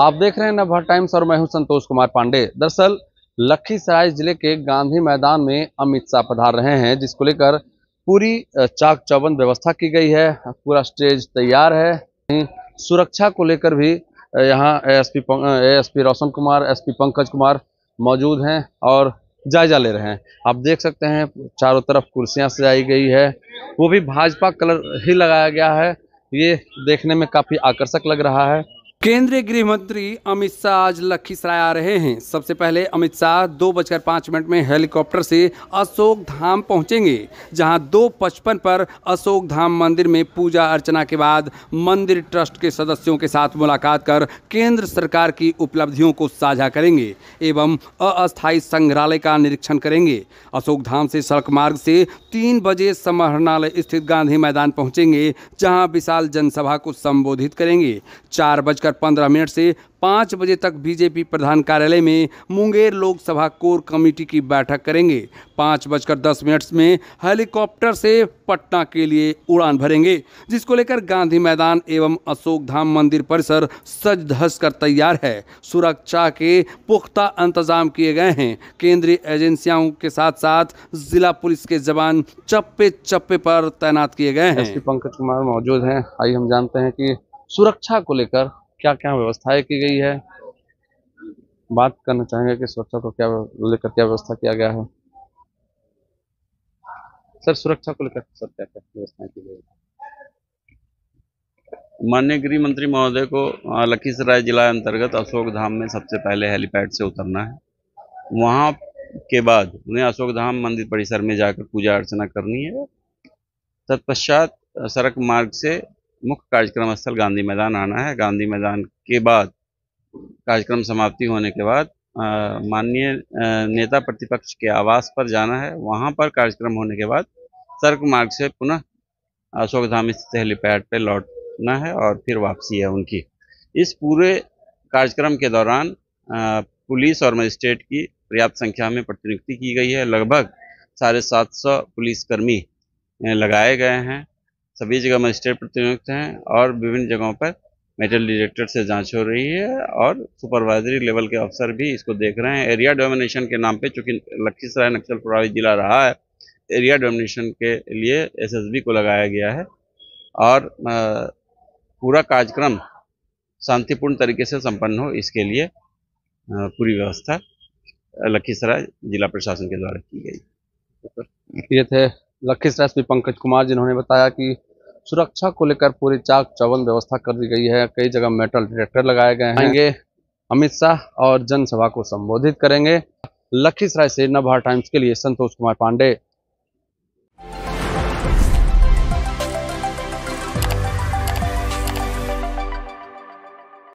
आप देख रहे हैं नवभार टाइम्स और मैं हूं संतोष कुमार पांडे दरअसल लखीसराय जिले के गांधी मैदान में अमित शाह पधार रहे हैं जिसको लेकर पूरी चाक चौबंद व्यवस्था की गई है पूरा स्टेज तैयार है सुरक्षा को लेकर भी यहाँ ASP ASP Roshan Kumar SP Pankaj Kumar मौजूद हैं और जायजा ले रहे हैं आप देख सकते हैं चारों तरफ कुर्सियाँ सजाई गई है वो भी भाजपा कलर ही लगाया गया है ये देखने में काफ़ी आकर्षक लग रहा है केंद्रीय गृह मंत्री अमित शाह आज लखीसराय आ रहे हैं सबसे पहले अमित शाह दो बजकर पाँच मिनट में हेलीकॉप्टर से अशोक धाम पहुंचेंगे जहां दो पचपन पर अशोक धाम मंदिर में पूजा अर्चना के बाद मंदिर ट्रस्ट के सदस्यों के साथ मुलाकात कर केंद्र सरकार की उपलब्धियों को साझा करेंगे एवं अस्थायी संग्रहालय का निरीक्षण करेंगे अशोक धाम से सड़क मार्ग से तीन बजे समाहरणालय स्थित गांधी मैदान पहुँचेंगे जहाँ विशाल जनसभा को संबोधित करेंगे चार बजकर बजकर पंद्रह मिनट से पाँच बजे तक बीजेपी प्रधान कार्यालय में मुंगेर लोकसभा कोर कमेटी की बैठक करेंगे पाँच बजकर दस मिनट में हेलीकॉप्टर से पटना के लिए उड़ान भरेंगे जिसको लेकर गांधी मैदान एवं अशोक धाम मंदिर परिसर सज धज कर तैयार है सुरक्षा के पुख्ता इंतजाम किए गए हैं केंद्रीय एजेंसियों के साथ साथ जिला पुलिस के जवान चप्पे चप्पे पर तैनात किए गए हैं पंकज कुमार मौजूद हैं आइए हम जानते हैं कि सुरक्षा को लेकर क्या क्या व्यवस्थाएं की गई है बात करना चाहेंगे कि सुरक्षा को क्या लेकर क्या व्यवस्था किया गया है सर सुरक्षा को लेकर सर क्या क्या व्यवस्थाएं की गई माननीय गृह मंत्री महोदय को लखीसराय जिला अंतर्गत अशोक धाम में सबसे पहले हेलीपैड से उतरना है वहाँ के बाद उन्हें अशोक धाम मंदिर परिसर में जाकर पूजा अर्चना करनी है तत्पश्चात सड़क मार्ग से मुख्य कार्यक्रम स्थल गांधी मैदान आना है गांधी मैदान के बाद कार्यक्रम समाप्ति होने के बाद माननीय नेता प्रतिपक्ष के आवास पर जाना है वहां पर कार्यक्रम होने के बाद सर्क मार्ग से पुनः अशोक धाम स्थित हेलीपैड पर लौटना है और फिर वापसी है उनकी इस पूरे कार्यक्रम के दौरान पुलिस और मजिस्ट्रेट की पर्याप्त संख्या में प्रतिनियुक्ति की गई है लगभग साढ़े सात सौ पुलिसकर्मी लगाए गए हैं सभी जगह मजिस्ट्रेट प्रतिनियुक्त हैं और विभिन्न जगहों पर मेटल डिटेक्टर से जांच हो रही है और सुपरवाइजरी लेवल के अफसर भी इसको देख रहे हैं एरिया डोमिनेशन के नाम पे चूंकि लखीसराय नक्सल प्रभावित जिला रहा है एरिया डोमिनेशन के लिए एसएसबी को लगाया गया है और पूरा कार्यक्रम शांतिपूर्ण तरीके से संपन्न हो इसके लिए पूरी व्यवस्था लखीसराय जिला प्रशासन के द्वारा की गई ये थे लखीसराय श्री पंकज कुमार जिन्होंने बताया कि सुरक्षा को लेकर पूरी चाक चौबंद व्यवस्था कर दी गई है कई जगह मेटल डिटेक्टर लगाए गए हैं अमित शाह और जनसभा को संबोधित करेंगे लखीसराय से नवभारत टाइम्स के लिए संतोष कुमार पांडे